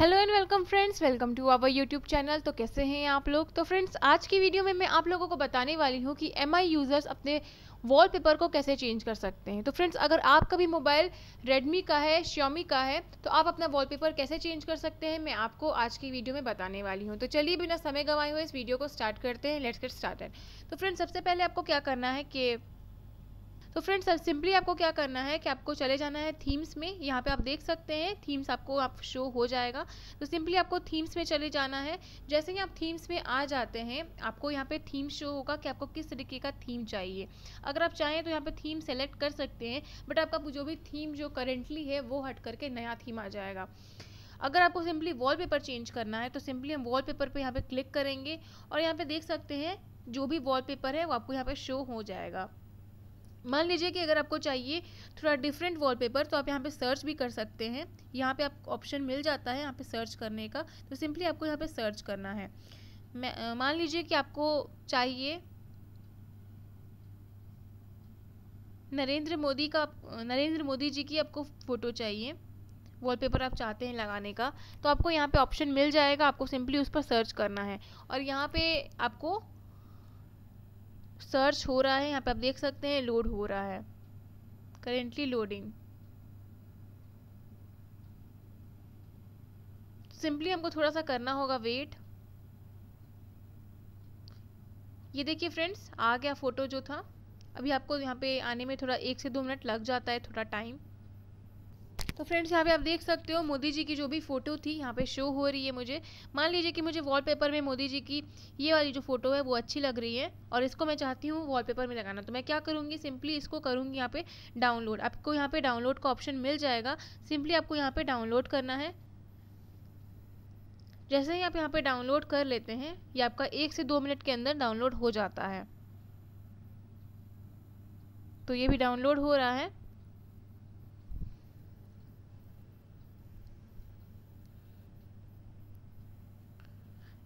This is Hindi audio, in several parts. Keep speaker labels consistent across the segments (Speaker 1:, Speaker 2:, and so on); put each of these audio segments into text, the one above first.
Speaker 1: hello and welcome friends welcome to our YouTube channel तो कैसे हैं आप लोग तो फ्रेंड्स आज की वीडियो में मैं आप लोगों को बताने वाली हूँ कि एम यूज़र्स अपने वॉलपेपर को कैसे चेंज कर सकते हैं तो फ्रेंड्स अगर आपका भी मोबाइल रेडमी का है श्योमी का है तो आप अपना वॉलपेपर कैसे चेंज कर सकते हैं मैं आपको आज की वीडियो में बताने वाली हूँ तो चलिए बिना समय गंवाए हुए इस वीडियो को स्टार्ट करते हैं लेट्स गेट स्टार्टेड तो फ्रेंड्स सबसे पहले आपको क्या करना है कि तो फ्रेंड्स सिंपली आपको क्या करना है कि आपको चले जाना है थीम्स में यहाँ पे आप देख सकते हैं थीम्स आपको आप शो हो जाएगा तो सिंपली आपको थीम्स में चले जाना है जैसे ही आप थीम्स में आ जाते हैं आपको यहाँ पे थीम शो होगा कि आपको किस तरीके का थीम चाहिए अगर आप चाहें तो यहाँ पे थीम सेलेक्ट कर सकते हैं बट आपका जो भी थीम जो करेंटली है वो हट करके नया थीम आ जाएगा अगर आपको सिंपली वॉलपेपर चेंज करना है तो सिंपली हम वॉलपेपर पे यहाँ पे क्लिक करेंगे और यहाँ पे देख सकते हैं जो भी वॉलपेपर है वो आपको यहाँ पे शो हो जाएगा मान लीजिए कि अगर आपको चाहिए थोड़ा डिफरेंट वॉलपेपर तो आप यहाँ पे सर्च भी कर सकते हैं यहाँ पे आपको ऑप्शन मिल जाता है यहाँ पे सर्च करने का तो सिंपली आपको यहाँ पे सर्च करना है मान लीजिए कि आपको चाहिए नरेंद्र मोदी का नरेंद्र मोदी जी की आपको फ़ोटो चाहिए वॉलपेपर आप चाहते हैं लगाने का तो आपको यहाँ पे ऑप्शन मिल जाएगा आपको सिंपली उस पर सर्च करना है और यहाँ पे आपको सर्च हो रहा है यहाँ पे आप देख सकते हैं लोड हो रहा है करेंटली लोडिंग सिंपली हमको थोड़ा सा करना होगा वेट ये देखिए फ्रेंड्स आ गया फ़ोटो जो था अभी आपको यहाँ पे आने में थोड़ा एक से दो मिनट लग जाता है थोड़ा टाइम तो फ्रेंड्स यहाँ पे आप देख सकते हो मोदी जी की जो भी फ़ोटो थी यहाँ पे शो हो रही है मुझे मान लीजिए कि मुझे वॉलपेपर में मोदी जी की ये वाली जो फ़ोटो है वो अच्छी लग रही है और इसको मैं चाहती हूँ वॉलपेपर में लगाना तो मैं क्या करूँगी सिंपली इसको करूँगी यहाँ पे डाउनलोड आपको यहाँ पे डाउनलोड का ऑप्शन मिल जाएगा सिंपली आपको यहाँ पे डाउनलोड करना है जैसे ही आप यहाँ पे डाउनलोड कर लेते हैं ये आपका एक से दो मिनट के अंदर डाउनलोड हो जाता है तो ये भी डाउनलोड हो रहा है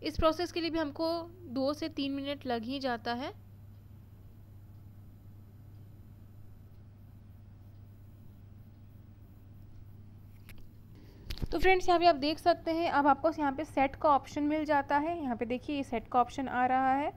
Speaker 1: इस प्रोसेस के लिए भी हमको दो से तीन मिनट लग ही जाता है तो फ्रेंड्स यहाँ पे आप देख सकते हैं अब आपको यहाँ पे सेट का ऑप्शन मिल जाता है यहाँ पे देखिए ये सेट का ऑप्शन आ रहा है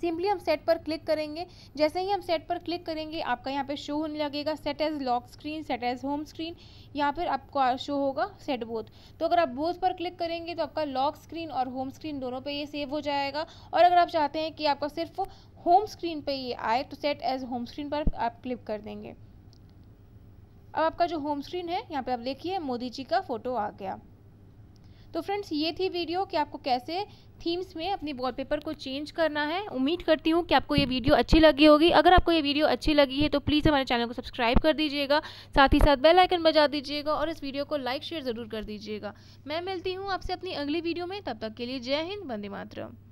Speaker 1: सिंपली हम सेट पर क्लिक करेंगे जैसे ही हम सेट पर क्लिक करेंगे आपका यहाँ पे शो होने लगेगा set as lock screen set as home screen या फिर आपको शो होगा सेट बोथ तो अगर आप बोथ पर क्लिक करेंगे तो आपका लॉक स्क्रीन और होम स्क्रीन दोनों पे ये सेव हो जाएगा और अगर आप चाहते हैं कि आपका सिर्फ होम स्क्रीन पर ये आए तो सेट एज होम स्क्रीन पर आप क्लिक कर देंगे अब आपका जो होम स्क्रीन है यहाँ पर आप देखिए मोदी जी का फ़ोटो आ गया तो फ्रेंड्स ये थी वीडियो कि आपको कैसे थीम्स में अपने वॉलपेपर को चेंज करना है उम्मीद करती हूँ कि आपको ये वीडियो अच्छी लगी होगी अगर आपको ये वीडियो अच्छी लगी है तो प्लीज़ हमारे चैनल को सब्सक्राइब कर दीजिएगा साथ ही साथ बेल आइकन बजा दीजिएगा और इस वीडियो को लाइक शेयर ज़रूर कर दीजिएगा मैं मिलती हूँ आपसे अपनी अगली वीडियो में तब तक के लिए जय हिंद वंदे मातरम